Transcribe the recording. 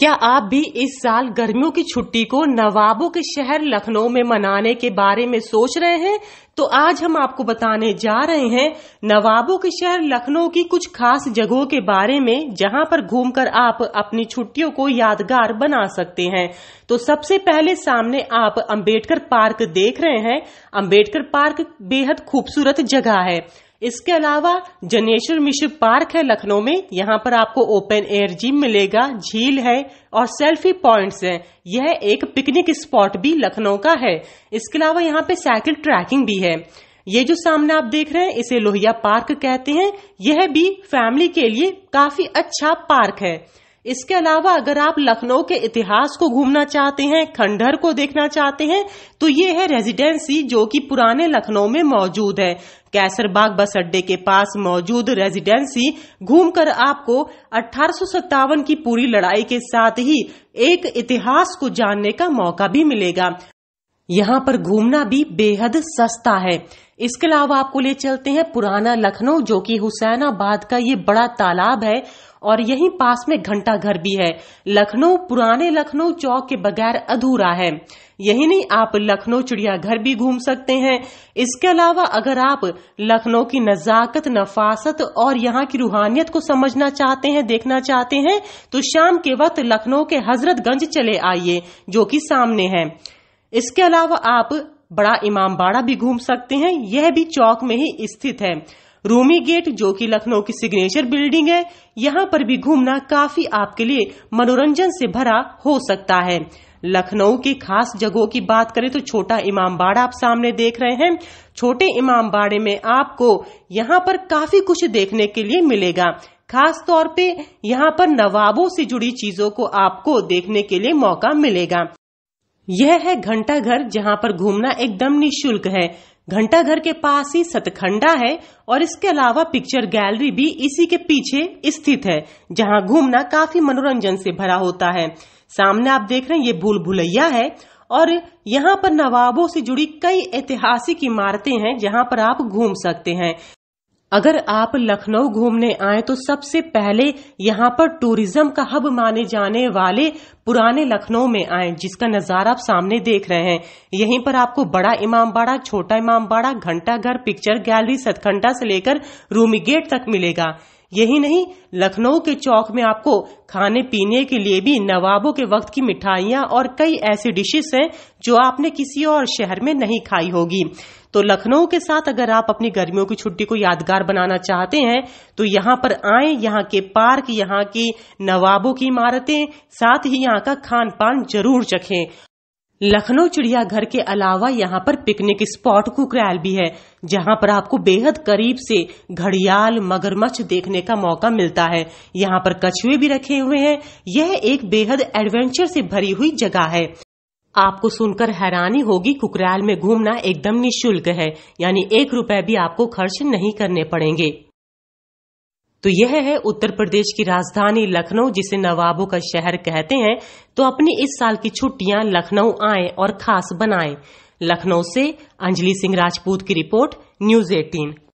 क्या आप भी इस साल गर्मियों की छुट्टी को नवाबों के शहर लखनऊ में मनाने के बारे में सोच रहे हैं तो आज हम आपको बताने जा रहे हैं नवाबों के शहर लखनऊ की कुछ खास जगहों के बारे में जहां पर घूमकर आप अपनी छुट्टियों को यादगार बना सकते हैं तो सबसे पहले सामने आप अंबेडकर पार्क देख रहे हैं अंबेडकर पार्क बेहद खूबसूरत जगह है इसके अलावा जनेश्वर मिश्र पार्क है लखनऊ में यहाँ पर आपको ओपन एयर जिम मिलेगा झील है और सेल्फी पॉइंट्स हैं यह एक पिकनिक स्पॉट भी लखनऊ का है इसके अलावा यहाँ पे साइकिल ट्रैकिंग भी है ये जो सामने आप देख रहे हैं इसे लोहिया पार्क कहते हैं यह भी फैमिली के लिए काफी अच्छा पार्क है इसके अलावा अगर आप लखनऊ के इतिहास को घूमना चाहते हैं खंडहर को देखना चाहते हैं तो ये है रेजिडेंसी जो कि पुराने लखनऊ में मौजूद है कैसरबाग बस अड्डे के पास मौजूद रेजिडेंसी घूमकर आपको अठारह की पूरी लड़ाई के साथ ही एक इतिहास को जानने का मौका भी मिलेगा यहाँ पर घूमना भी बेहद सस्ता है इसके अलावा आपको ले चलते हैं पुराना लखनऊ जो कि हुसैनाबाद का ये बड़ा तालाब है और यहीं पास में घंटा घर भी है लखनऊ पुराने लखनऊ चौक के बगैर अधूरा है यही नहीं आप लखनऊ चिड़ियाघर भी घूम सकते हैं इसके अलावा अगर आप लखनऊ की नजाकत नफासत और यहाँ की रूहानियत को समझना चाहते हैं देखना चाहते हैं तो शाम के वक्त लखनऊ के हजरतगंज चले आइए जो कि सामने है इसके अलावा आप बड़ा इमामबाड़ा भी घूम सकते हैं यह भी चौक में ही स्थित है रूमी गेट जो कि लखनऊ की सिग्नेचर बिल्डिंग है यहाँ पर भी घूमना काफी आपके लिए मनोरंजन से भरा हो सकता है लखनऊ के खास जगहों की बात करें तो छोटा इमामबाड़ा आप सामने देख रहे हैं छोटे इमामबाड़े में आपको यहाँ पर काफी कुछ देखने के लिए मिलेगा खास तौर पे यहाँ पर नवाबों से जुड़ी चीजों को आपको देखने के लिए मौका मिलेगा यह है घंटाघर जहां पर घूमना एकदम निशुल्क है घंटाघर के पास ही सतखंडा है और इसके अलावा पिक्चर गैलरी भी इसी के पीछे स्थित है जहां घूमना काफी मनोरंजन से भरा होता है सामने आप देख रहे हैं ये भूल भुलैया है और यहाँ पर नवाबों से जुड़ी कई ऐतिहासिक इमारतें हैं जहाँ पर आप घूम सकते हैं अगर आप लखनऊ घूमने आए तो सबसे पहले यहाँ पर टूरिज्म का हब माने जाने वाले पुराने लखनऊ में आए जिसका नज़ारा आप सामने देख रहे हैं यहीं पर आपको बड़ा इमाम बाड़ा छोटा इमाम बाड़ा घंटा घर पिक्चर गैलरी सतखंडा से लेकर रूमी गेट तक मिलेगा यही नहीं लखनऊ के चौक में आपको खाने पीने के लिए भी नवाबों के वक्त की मिठाइयाँ और कई ऐसी डिशेस हैं जो आपने किसी और शहर में नहीं खाई होगी तो लखनऊ के साथ अगर आप अपनी गर्मियों की छुट्टी को यादगार बनाना चाहते हैं तो यहाँ पर आए यहाँ के पार्क यहाँ की नवाबों की इमारतें साथ ही यहाँ का खान पान जरूर चखें लखनऊ चिड़ियाघर के अलावा यहाँ पर पिकनिक स्पॉट कुकरैल भी है जहाँ पर आपको बेहद करीब से घड़ियाल मगरमच्छ देखने का मौका मिलता है यहाँ पर कछुए भी रखे हुए हैं यह एक बेहद एडवेंचर से भरी हुई जगह है आपको सुनकर हैरानी होगी कुकरैल में घूमना एकदम निशुल्क है यानी एक रुपए भी आपको खर्च नहीं करने पड़ेंगे तो यह है उत्तर प्रदेश की राजधानी लखनऊ जिसे नवाबों का शहर कहते हैं तो अपनी इस साल की छुट्टियां लखनऊ आए और खास बनाएं। लखनऊ से अंजलि सिंह राजपूत की रिपोर्ट न्यूज एटीन